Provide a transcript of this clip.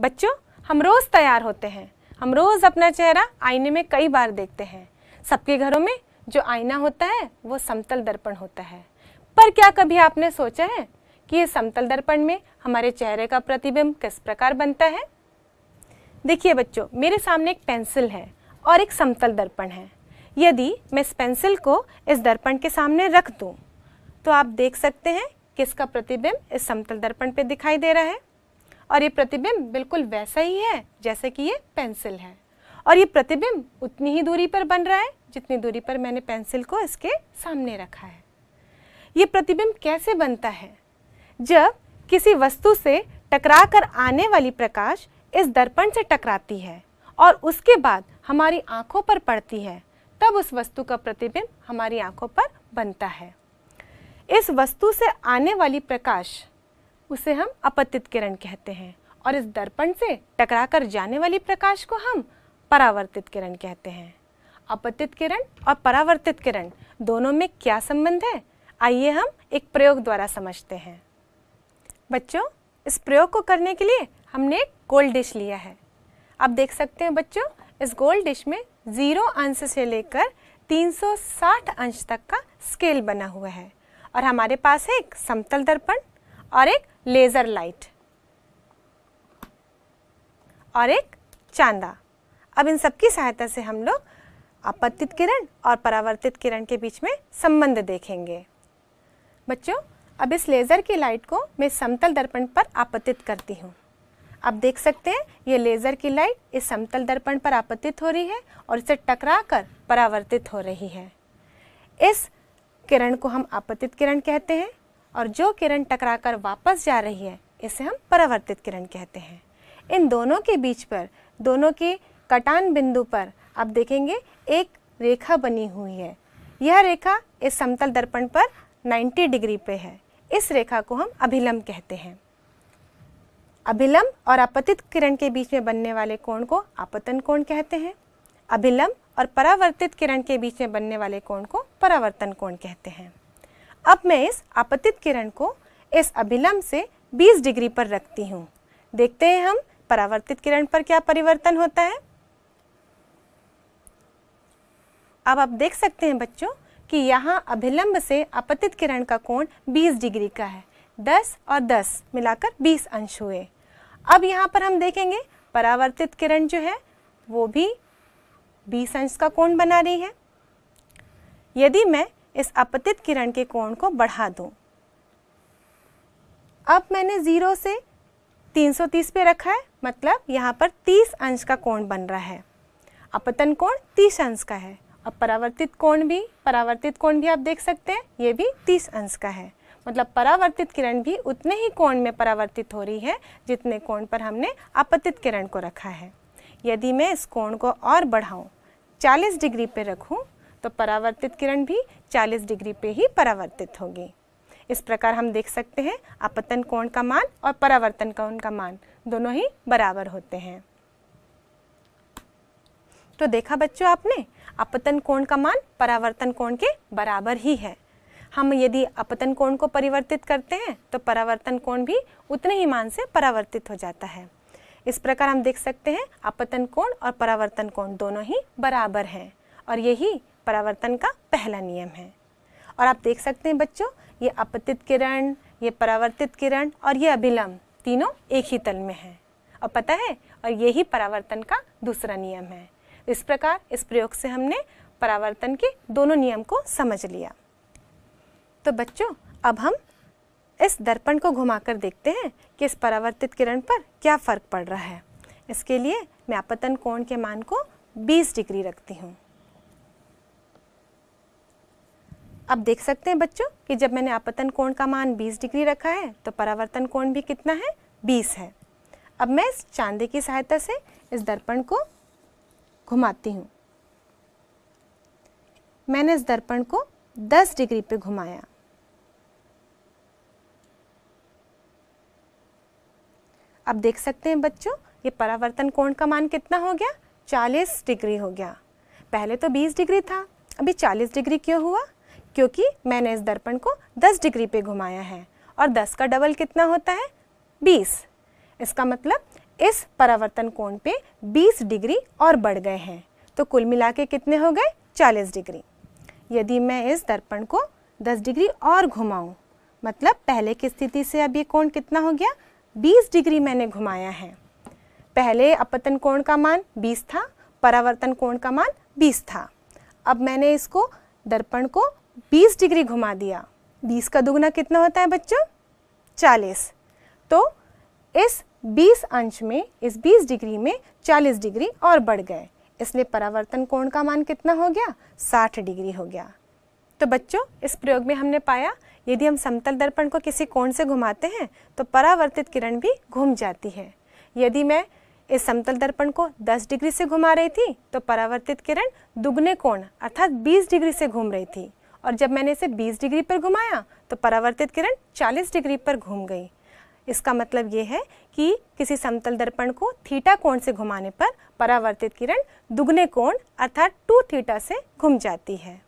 बच्चों हम रोज़ तैयार होते हैं हम रोज़ अपना चेहरा आईने में कई बार देखते हैं सबके घरों में जो आईना होता है वो समतल दर्पण होता है पर क्या कभी आपने सोचा है कि ये समतल दर्पण में हमारे चेहरे का प्रतिबिंब किस प्रकार बनता है देखिए बच्चों मेरे सामने एक पेंसिल है और एक समतल दर्पण है यदि मैं इस पेंसिल को इस दर्पण के सामने रख दूं, तो आप देख सकते हैं किसका प्रतिबिंब इस समतल दर्पण पर दिखाई दे रहा है और ये प्रतिबिंब बिल्कुल वैसा ही है जैसे कि ये पेंसिल है और ये प्रतिबिंब उतनी ही दूरी पर बन रहा है जितनी दूरी पर मैंने पेंसिल को इसके सामने रखा है ये प्रतिबिंब कैसे बनता है जब किसी वस्तु से टकरा कर आने वाली प्रकाश इस दर्पण से टकराती है और उसके बाद हमारी आंखों पर पड़ती है तब उस वस्तु का प्रतिबिंब हमारी आंखों पर बनता है इस वस्तु से आने वाली प्रकाश उसे हम अपतित किरण कहते हैं और इस दर्पण से टकराकर जाने वाली प्रकाश को हम परावर्तित किरण कहते हैं अपतित किरण और परावर्तित किरण दोनों में क्या संबंध है आइए हम एक प्रयोग द्वारा समझते हैं बच्चों इस प्रयोग को करने के लिए हमने एक गोल्ड डिश लिया है आप देख सकते हैं बच्चों इस गोल्ड डिश में ज़ीरो अंश से लेकर 360 अंश तक का स्केल बना हुआ है और हमारे पास है एक समतल दर्पण और एक लेज़र लाइट और एक चांदा अब इन सबकी सहायता से हम लोग आपत्तित किरण और परावर्तित किरण के बीच में संबंध देखेंगे बच्चों अब इस लेज़र की लाइट को मैं समतल दर्पण पर आपतित करती हूँ आप देख सकते हैं ये लेज़र की लाइट इस समतल दर्पण पर आपतित हो रही है और इसे टकरा कर परावर्तित हो रही है इस किरण को हम आपतित किरण कहते हैं और जो किरण टकराकर वापस जा रही है इसे हम परावर्तित किरण कहते हैं इन दोनों के बीच पर दोनों के कटान बिंदु पर आप देखेंगे एक रेखा बनी हुई है यह रेखा इस समतल दर्पण पर 90 डिग्री पे है इस रेखा को हम अभिलंब कहते हैं अभिलंब और आपतित किरण के बीच में बनने वाले कोण को आपतन कोण कहते हैं अभिलंब और परावर्तित किरण के बीच में बनने वाले कोण को परावर्तन कोण कहते हैं अब मैं इस आपतित किरण को इस अभिलंब से 20 डिग्री पर रखती हूँ देखते हैं हम परावर्तित किरण पर क्या परिवर्तन होता है अब आप देख सकते हैं बच्चों कि यहाँ अभिलंब से आपतित किरण का कोण 20 डिग्री का है 10 और 10 मिलाकर 20 अंश हुए अब यहाँ पर हम देखेंगे परावर्तित किरण जो है वो भी 20 अंश का कोण बना रही है यदि मैं इस अपतित किरण के कोण को बढ़ा दूं। अब मैंने ज़ीरो से 330 पे रखा है मतलब यहाँ पर 30 अंश का कोण बन रहा है अपतन कोण 30 अंश का है अब परावर्तित कोण भी परावर्तित कोण भी आप देख सकते हैं ये भी 30 अंश का है मतलब परावर्तित किरण भी उतने ही कोण में परावर्तित हो रही है जितने कोण पर हमने अपतित किरण को रखा है यदि मैं इस कोण को और बढ़ाऊँ 40 डिग्री पर रखूँ तो परावर्तित किरण भी 40 डिग्री पे ही परावर्तित होगी इस प्रकार हम देख सकते हैं आपतन कोण का मान और परावर्तन कोण का मान दोनों ही बराबर होते हैं तो देखा बच्चों आपने अपतन कोण का मान परावर्तन कोण के बराबर ही है हम यदि अपतन कोण को परिवर्तित करते हैं तो परावर्तन कोण भी उतने ही मान से परावर्तित हो जाता है इस प्रकार हम देख सकते हैं अपतन कोण और परावर्तन कोण दोनों ही बराबर हैं और यही परावर्तन का पहला नियम है और आप देख सकते हैं बच्चों ये अपतित किरण ये परावर्तित किरण और ये अभिलंब तीनों एक ही तल में है और पता है और यही परावर्तन का दूसरा नियम है इस प्रकार इस प्रयोग से हमने परावर्तन के दोनों नियम को समझ लिया तो बच्चों अब हम इस दर्पण को घुमाकर देखते हैं कि इस परावर्तित किरण पर क्या फ़र्क पड़ रहा है इसके लिए मैं आपतन कोण के मान को 20 डिग्री रखती हूँ अब देख सकते हैं बच्चों कि जब मैंने आपतन कोण का मान 20 डिग्री रखा है तो परावर्तन कोण भी कितना है 20 है अब मैं इस चांदी की सहायता से इस दर्पण को घुमाती हूँ मैंने इस दर्पण को 10 डिग्री पे घुमाया अब देख सकते हैं बच्चों ये परावर्तन कोण का मान कितना हो गया 40 डिग्री हो गया पहले तो 20 डिग्री था अभी 40 डिग्री क्यों हुआ क्योंकि मैंने इस दर्पण को 10 डिग्री पे घुमाया है और 10 का डबल कितना होता है 20 इसका मतलब इस परावर्तन कोण पे 20 डिग्री और बढ़ गए हैं तो कुल मिला के कितने हो गए 40 डिग्री यदि मैं इस दर्पण को 10 डिग्री और घुमाऊं मतलब पहले की स्थिति से अब ये कोण कितना हो गया 20 डिग्री मैंने घुमाया है पहले अपतन कोण का मान 20 था परावर्तन कोण का मान 20 था अब मैंने इसको दर्पण को बीस डिग्री घुमा दिया बीस का दुगना कितना होता है बच्चों चालीस तो इस बीस अंश में इस बीस डिग्री में चालीस डिग्री और बढ़ गए इसलिए परावर्तन कोण का मान कितना हो गया साठ डिग्री हो गया तो बच्चों इस प्रयोग में हमने पाया यदि हम समतल दर्पण को किसी कोण से घुमाते हैं तो परावर्तित किरण भी घूम जाती है यदि मैं इस समतल दर्पण को 10 डिग्री से घुमा रही थी तो परावर्तित किरण दुगने कोण अर्थात 20 डिग्री से घूम रही थी और जब मैंने इसे 20 डिग्री पर घुमाया तो परावर्तित किरण 40 डिग्री पर घूम गई इसका मतलब ये है कि किसी समतल दर्पण को थीटा कोण से घुमाने पर परावर्तित किरण दुगने कोण अर्थात टू थीटा से घूम जाती है